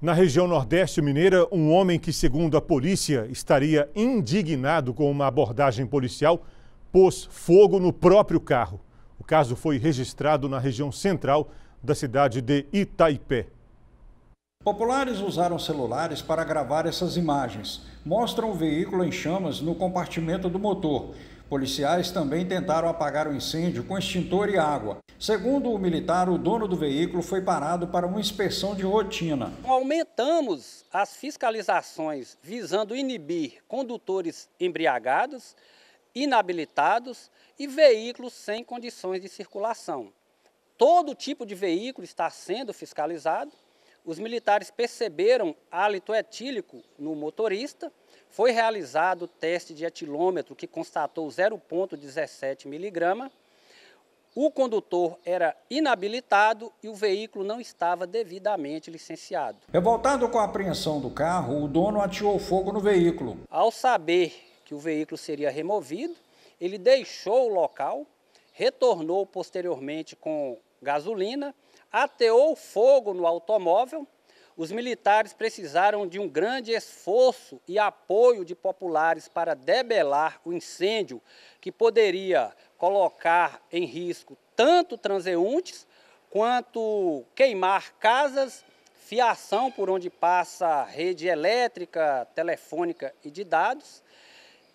Na região Nordeste Mineira, um homem que, segundo a polícia, estaria indignado com uma abordagem policial, pôs fogo no próprio carro. O caso foi registrado na região central da cidade de Itaipé. Populares usaram celulares para gravar essas imagens. Mostram o veículo em chamas no compartimento do motor. Policiais também tentaram apagar o incêndio com extintor e água. Segundo o militar, o dono do veículo foi parado para uma inspeção de rotina. Aumentamos as fiscalizações visando inibir condutores embriagados, inabilitados e veículos sem condições de circulação. Todo tipo de veículo está sendo fiscalizado. Os militares perceberam hálito etílico no motorista. Foi realizado o teste de etilômetro que constatou 0,17 miligrama. O condutor era inabilitado e o veículo não estava devidamente licenciado. Revoltado com a apreensão do carro, o dono atirou fogo no veículo. Ao saber que o veículo seria removido, ele deixou o local, retornou posteriormente com gasolina, ateou fogo no automóvel os militares precisaram de um grande esforço e apoio de populares para debelar o incêndio que poderia colocar em risco tanto transeuntes quanto queimar casas, fiação por onde passa rede elétrica, telefônica e de dados.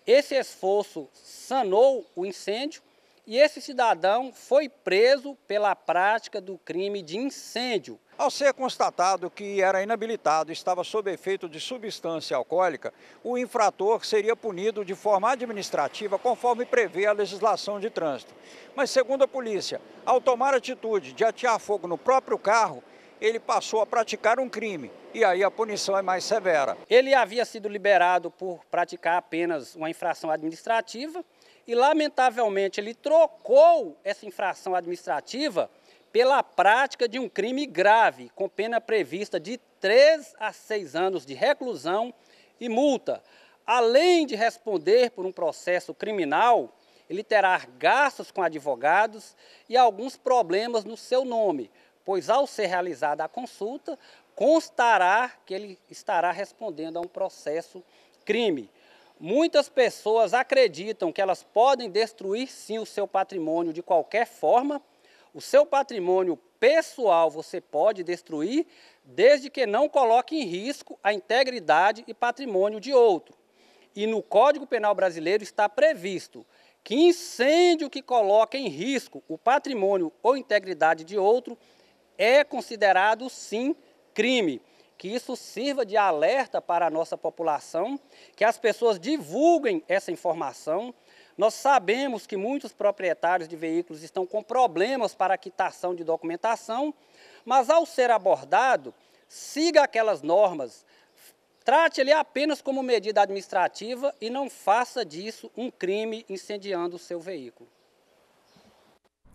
Esse esforço sanou o incêndio, e esse cidadão foi preso pela prática do crime de incêndio. Ao ser constatado que era inabilitado e estava sob efeito de substância alcoólica, o infrator seria punido de forma administrativa, conforme prevê a legislação de trânsito. Mas, segundo a polícia, ao tomar atitude de atear fogo no próprio carro, ele passou a praticar um crime e aí a punição é mais severa. Ele havia sido liberado por praticar apenas uma infração administrativa, e, lamentavelmente, ele trocou essa infração administrativa pela prática de um crime grave, com pena prevista de 3 a 6 anos de reclusão e multa. Além de responder por um processo criminal, ele terá gastos com advogados e alguns problemas no seu nome, pois ao ser realizada a consulta, constará que ele estará respondendo a um processo crime. Muitas pessoas acreditam que elas podem destruir sim o seu patrimônio de qualquer forma. O seu patrimônio pessoal você pode destruir, desde que não coloque em risco a integridade e patrimônio de outro. E no Código Penal Brasileiro está previsto que incêndio que coloque em risco o patrimônio ou integridade de outro é considerado sim crime que isso sirva de alerta para a nossa população, que as pessoas divulguem essa informação. Nós sabemos que muitos proprietários de veículos estão com problemas para a quitação de documentação, mas ao ser abordado, siga aquelas normas, Trate ele apenas como medida administrativa e não faça disso um crime incendiando o seu veículo.